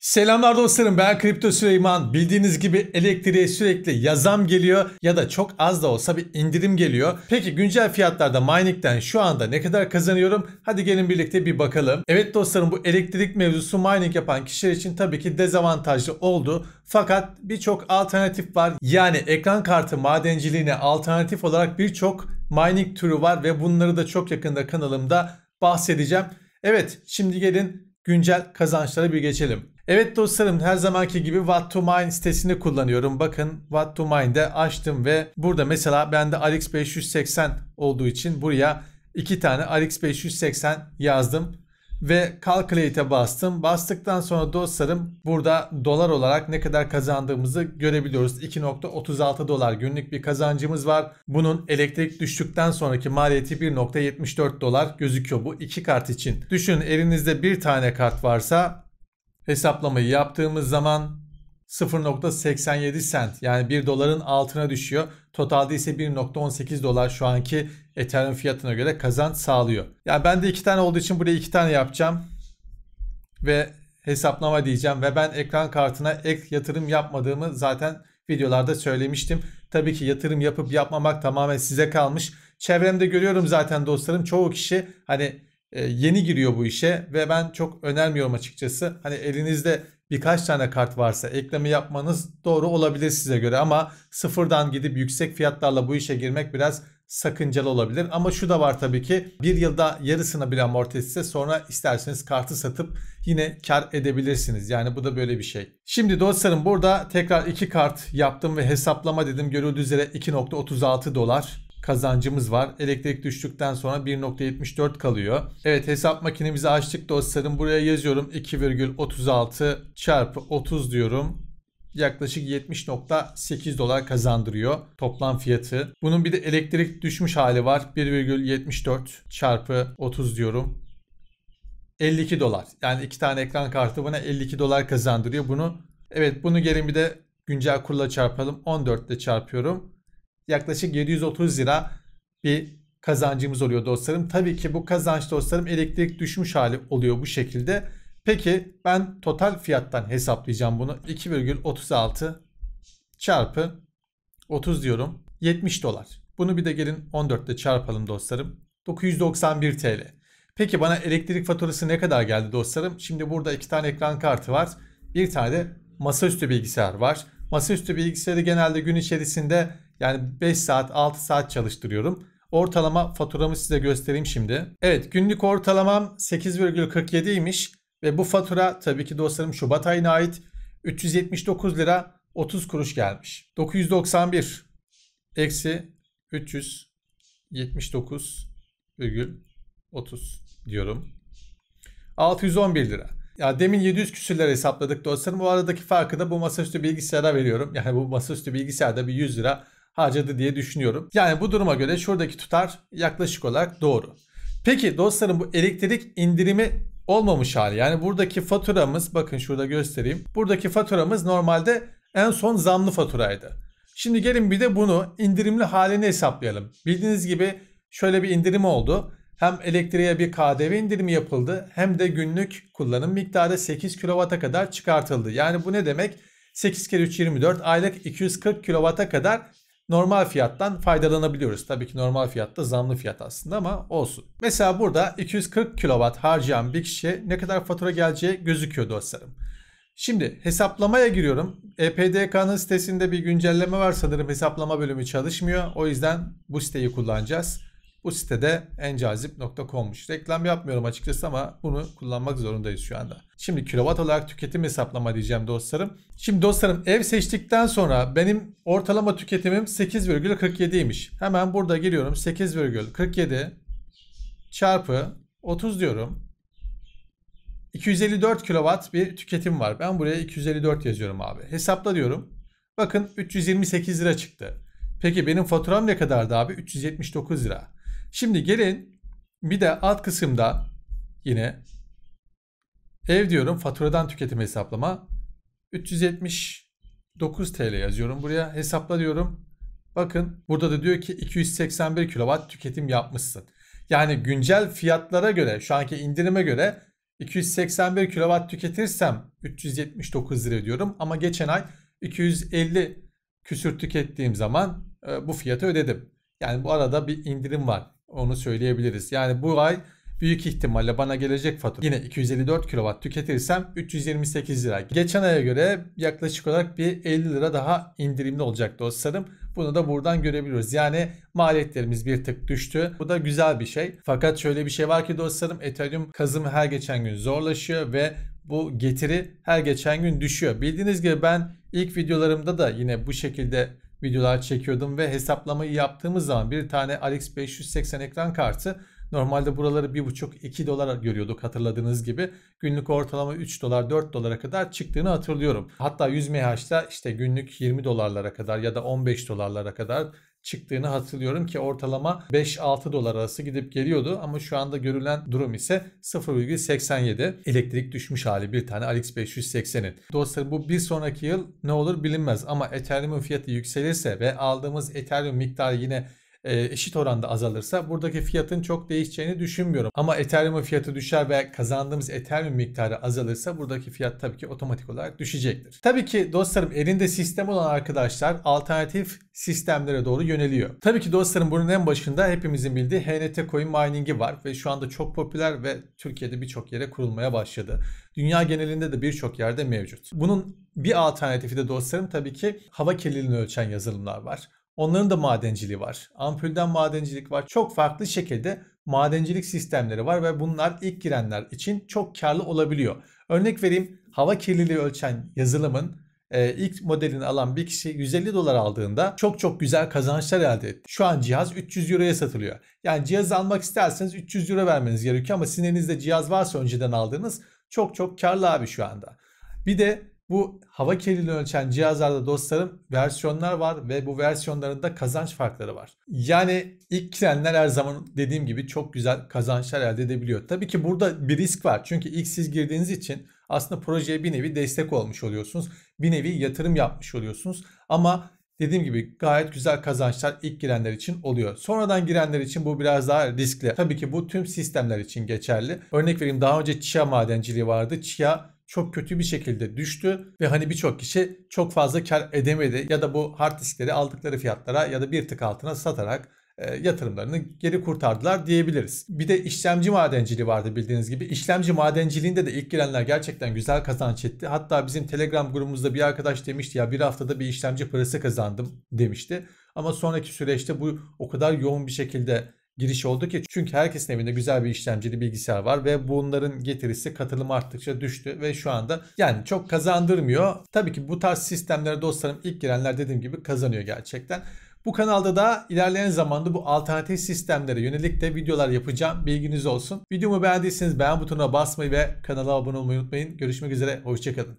Selamlar dostlarım ben Kripto Süleyman. Bildiğiniz gibi elektriğe sürekli yazam geliyor ya da çok az da olsa bir indirim geliyor. Peki güncel fiyatlarda mining'den şu anda ne kadar kazanıyorum? Hadi gelin birlikte bir bakalım. Evet dostlarım bu elektrik mevzusu mining yapan kişiler için tabii ki dezavantajlı oldu. Fakat birçok alternatif var. Yani ekran kartı madenciliğine alternatif olarak birçok mining türü var ve bunları da çok yakında kanalımda bahsedeceğim. Evet şimdi gelin güncel kazançlara bir geçelim. Evet dostlarım her zamanki gibi What to Mine sitesini kullanıyorum. Bakın What to Mine'de açtım ve burada mesela bende RX 580 olduğu için buraya iki tane RX 580 yazdım ve Calculate'e bastım. Bastıktan sonra dostlarım burada dolar olarak ne kadar kazandığımızı görebiliyoruz. 2.36 dolar günlük bir kazancımız var. Bunun elektrik düştükten sonraki maliyeti 1.74 dolar gözüküyor bu iki kart için. Düşünün elinizde bir tane kart varsa hesaplamayı yaptığımız zaman 0.87 sent yani 1 doların altına düşüyor. Totalde ise 1.18 dolar şu anki Ethereum fiyatına göre kazanç sağlıyor. Yani ben de 2 tane olduğu için buraya 2 tane yapacağım. Ve hesaplama diyeceğim ve ben ekran kartına ek yatırım yapmadığımı zaten videolarda söylemiştim. Tabii ki yatırım yapıp yapmamak tamamen size kalmış. Çevremde görüyorum zaten dostlarım çoğu kişi hani e, yeni giriyor bu işe ve ben çok önermiyorum açıkçası. Hani elinizde birkaç tane kart varsa ekleme yapmanız doğru olabilir size göre ama sıfırdan gidip yüksek fiyatlarla bu işe girmek biraz sakıncalı olabilir. Ama şu da var tabii ki bir yılda yarısına bile amorti sonra isterseniz kartı satıp yine kar edebilirsiniz. Yani bu da böyle bir şey. Şimdi dostlarım burada tekrar iki kart yaptım ve hesaplama dedim. Görüldüğü üzere 2.36 dolar kazancımız var. Elektrik düştükten sonra 1.74 kalıyor. Evet hesap makinemizi açtık dostlarım. Buraya yazıyorum 2,36 çarpı 30 diyorum yaklaşık 70.8 dolar kazandırıyor toplam fiyatı. Bunun bir de elektrik düşmüş hali var. 1,74 çarpı 30 diyorum. 52 dolar. Yani iki tane ekran kartı bana 52 dolar kazandırıyor. Bunu evet bunu gelin bir de güncel kurla çarpalım. 14 ile çarpıyorum yaklaşık 730 lira bir kazancımız oluyor dostlarım. Tabii ki bu kazanç dostlarım elektrik düşmüş hali oluyor bu şekilde. Peki ben total fiyattan hesaplayacağım bunu. 2,36 çarpı 30 diyorum. 70 dolar. Bunu bir de gelin 14 ile çarpalım dostlarım. 991 TL. Peki bana elektrik faturası ne kadar geldi dostlarım? Şimdi burada iki tane ekran kartı var. Bir tane de masaüstü bilgisayar var. Masaüstü bilgisayarı genelde gün içerisinde yani 5 saat 6 saat çalıştırıyorum. Ortalama faturamı size göstereyim şimdi. Evet günlük ortalamam 8,47 imiş ve bu fatura tabii ki dostlarım Şubat ayına ait 379 lira 30 kuruş gelmiş. 991 eksi 379,30 diyorum. 611 lira. Ya demin 700 küsürler hesapladık dostlarım. Bu aradaki farkı da bu masaüstü bilgisayara veriyorum. Yani bu masaüstü bilgisayarda bir 100 lira harcadı diye düşünüyorum. Yani bu duruma göre şuradaki tutar yaklaşık olarak doğru. Peki dostlarım bu elektrik indirimi olmamış hali. Yani buradaki faturamız bakın şurada göstereyim. Buradaki faturamız normalde en son zamlı faturaydı. Şimdi gelin bir de bunu indirimli halini hesaplayalım. Bildiğiniz gibi şöyle bir indirim oldu. Hem elektriğe bir KDV indirimi yapıldı hem de günlük kullanım miktarı 8 kW'a kadar çıkartıldı. Yani bu ne demek? 8 kere 3 24 aylık 240 kW'a kadar normal fiyattan faydalanabiliyoruz. Tabii ki normal fiyatta zamlı fiyat aslında ama olsun. Mesela burada 240 kW harcayan bir kişiye ne kadar fatura geleceği gözüküyor dostlarım. Şimdi hesaplamaya giriyorum. EPDK'nın sitesinde bir güncelleme var sanırım hesaplama bölümü çalışmıyor. O yüzden bu siteyi kullanacağız. Bu sitede encazip.com'muş. Reklam yapmıyorum açıkçası ama bunu kullanmak zorundayız şu anda. Şimdi kilowatt olarak tüketim hesaplama diyeceğim dostlarım. Şimdi dostlarım ev seçtikten sonra benim ortalama tüketimim 8,47'ymiş. Hemen burada giriyorum 8,47 çarpı 30 diyorum. 254 kilowatt bir tüketim var. Ben buraya 254 yazıyorum abi. Hesapla diyorum. Bakın 328 lira çıktı. Peki benim faturam ne kadardı abi? 379 lira. Şimdi gelin bir de alt kısımda yine ev diyorum faturadan tüketim hesaplama 379 TL yazıyorum buraya hesapla diyorum. Bakın burada da diyor ki 281 kW tüketim yapmışsın. Yani güncel fiyatlara göre şu anki indirime göre 281 kW tüketirsem 379 lira diyorum ama geçen ay 250 küsür tükettiğim zaman e, bu fiyatı ödedim. Yani bu arada bir indirim var. Onu söyleyebiliriz. Yani bu ay büyük ihtimalle bana gelecek fatura yine 254 kW tüketirsem 328 lira. Geçen aya göre yaklaşık olarak bir 50 lira daha indirimli olacak dostlarım. Bunu da buradan görebiliyoruz. Yani maliyetlerimiz bir tık düştü. Bu da güzel bir şey. Fakat şöyle bir şey var ki dostlarım Ethereum kazımı her geçen gün zorlaşıyor ve bu getiri her geçen gün düşüyor. Bildiğiniz gibi ben ilk videolarımda da yine bu şekilde videolar çekiyordum ve hesaplamayı yaptığımız zaman bir tane RX 580 ekran kartı normalde buraları 1,5-2 dolar görüyorduk hatırladığınız gibi. Günlük ortalama 3 dolar 4 dolara kadar çıktığını hatırlıyorum. Hatta 100 MHz'da işte günlük 20 dolarlara kadar ya da 15 dolarlara kadar çıktığını hatırlıyorum ki ortalama 5-6 dolar arası gidip geliyordu ama şu anda görülen durum ise 0,87 elektrik düşmüş hali bir tane Alex 580'in. Dostlar bu bir sonraki yıl ne olur bilinmez ama Ethereum fiyatı yükselirse ve aldığımız Ethereum miktarı yine e, eşit oranda azalırsa buradaki fiyatın çok değişeceğini düşünmüyorum. Ama Ethereum'un fiyatı düşer ve kazandığımız Ethereum miktarı azalırsa buradaki fiyat tabii ki otomatik olarak düşecektir. Tabii ki dostlarım elinde sistem olan arkadaşlar alternatif sistemlere doğru yöneliyor. Tabii ki dostlarım bunun en başında hepimizin bildiği HNT coin mining'i var ve şu anda çok popüler ve Türkiye'de birçok yere kurulmaya başladı. Dünya genelinde de birçok yerde mevcut. Bunun bir alternatifi de dostlarım tabii ki hava kirliliğini ölçen yazılımlar var. Onların da madenciliği var. Ampulden madencilik var. Çok farklı şekilde madencilik sistemleri var ve bunlar ilk girenler için çok karlı olabiliyor. Örnek vereyim hava kirliliği ölçen yazılımın e, ilk modelini alan bir kişi 150 dolar aldığında çok çok güzel kazançlar elde etti. Şu an cihaz 300 euroya satılıyor. Yani cihazı almak isterseniz 300 euro vermeniz gerekiyor ama sizin elinizde cihaz varsa önceden aldığınız çok çok karlı abi şu anda. Bir de bu hava kirliliğini ölçen cihazlarda dostlarım versiyonlar var ve bu versiyonlarında kazanç farkları var. Yani ilk girenler her zaman dediğim gibi çok güzel kazançlar elde edebiliyor. Tabii ki burada bir risk var. Çünkü ilk siz girdiğiniz için aslında projeye bir nevi destek olmuş oluyorsunuz. Bir nevi yatırım yapmış oluyorsunuz. Ama dediğim gibi gayet güzel kazançlar ilk girenler için oluyor. Sonradan girenler için bu biraz daha riskli. Tabii ki bu tüm sistemler için geçerli. Örnek vereyim daha önce chia madenciliği vardı. Chia çok kötü bir şekilde düştü ve hani birçok kişi çok fazla kar edemedi ya da bu hard diskleri aldıkları fiyatlara ya da bir tık altına satarak e, yatırımlarını geri kurtardılar diyebiliriz. Bir de işlemci madenciliği vardı bildiğiniz gibi. İşlemci madenciliğinde de ilk girenler gerçekten güzel kazanç etti. Hatta bizim Telegram grubumuzda bir arkadaş demişti ya bir haftada bir işlemci parası kazandım demişti. Ama sonraki süreçte bu o kadar yoğun bir şekilde giriş oldu ki çünkü herkesin evinde güzel bir işlemcili bilgisayar var ve bunların getirisi katılım arttıkça düştü ve şu anda yani çok kazandırmıyor. Tabii ki bu tarz sistemlere dostlarım ilk girenler dediğim gibi kazanıyor gerçekten. Bu kanalda da ilerleyen zamanda bu alternatif sistemlere yönelik de videolar yapacağım. Bilginiz olsun. Videomu beğendiyseniz beğen butonuna basmayı ve kanala abone olmayı unutmayın. Görüşmek üzere. Hoşçakalın.